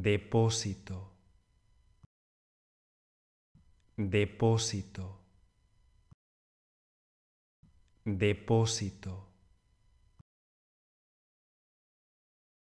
depósito, depósito, depósito.